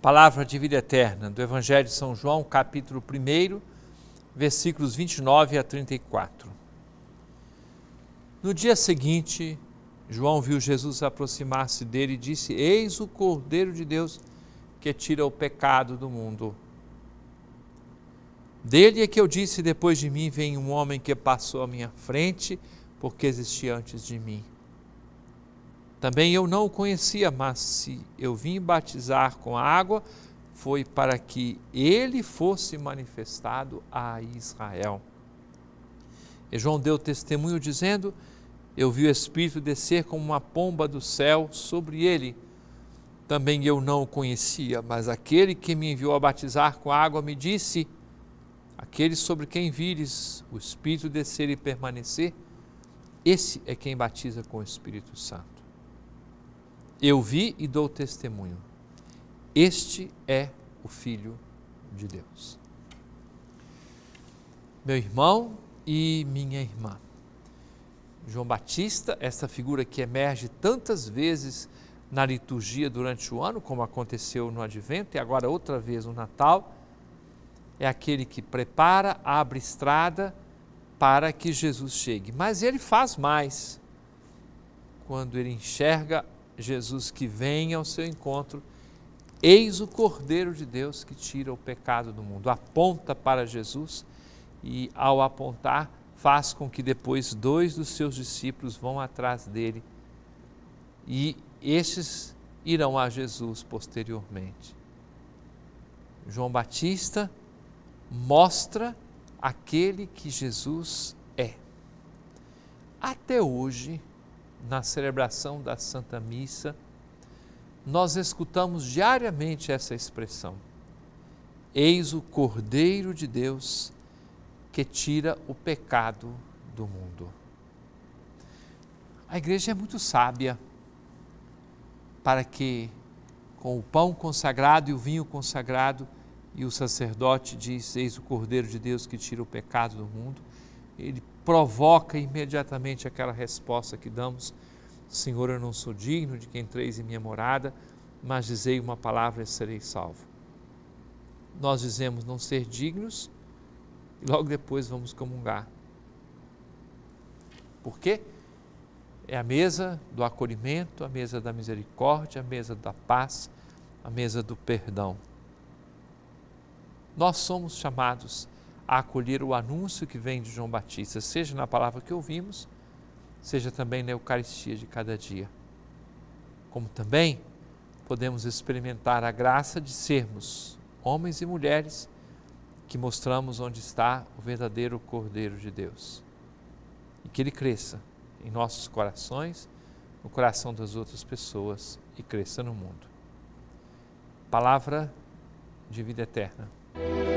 Palavra de vida eterna do Evangelho de São João, capítulo 1, versículos 29 a 34. No dia seguinte, João viu Jesus aproximar-se dele e disse: Eis o Cordeiro de Deus que tira o pecado do mundo. Dele é que eu disse: Depois de mim vem um homem que passou à minha frente, porque existia antes de mim. Também eu não o conhecia, mas se eu vim batizar com a água, foi para que ele fosse manifestado a Israel. E João deu testemunho dizendo: Eu vi o Espírito descer como uma pomba do céu sobre ele. Também eu não o conhecia, mas aquele que me enviou a batizar com a água me disse: Aquele sobre quem vires o Espírito descer e permanecer, esse é quem batiza com o Espírito Santo. Eu vi e dou testemunho. Este é o Filho de Deus. Meu irmão e minha irmã. João Batista, essa figura que emerge tantas vezes na liturgia durante o ano, como aconteceu no Advento e agora outra vez no Natal, é aquele que prepara, abre estrada para que Jesus chegue. Mas ele faz mais. Quando ele enxerga Jesus que vem ao seu encontro. Eis o Cordeiro de Deus que tira o pecado do mundo. Aponta para Jesus e, ao apontar, faz com que depois dois dos seus discípulos vão atrás dele e estes irão a Jesus posteriormente. João Batista mostra aquele que Jesus é. Até hoje, na celebração da Santa Missa, nós escutamos diariamente essa expressão: Eis o Cordeiro de Deus que tira o pecado do mundo. A igreja é muito sábia para que, com o pão consagrado e o vinho consagrado, e o sacerdote diz: Eis o Cordeiro de Deus que tira o pecado do mundo, ele provoca imediatamente aquela resposta que damos: Senhor, eu não sou digno de que entreis em minha morada, mas dizei uma palavra e serei salvo. Nós dizemos não ser dignos e logo depois vamos comungar. Por quê? É a mesa do acolhimento, a mesa da misericórdia, a mesa da paz, a mesa do perdão. Nós somos chamados a acolher o anúncio que vem de João Batista, seja na palavra que ouvimos, seja também na Eucaristia de cada dia. Como também podemos experimentar a graça de sermos homens e mulheres que mostramos onde está o verdadeiro Cordeiro de Deus. E que ele cresça em nossos corações, no coração das outras pessoas e cresça no mundo. Palavra de vida eterna.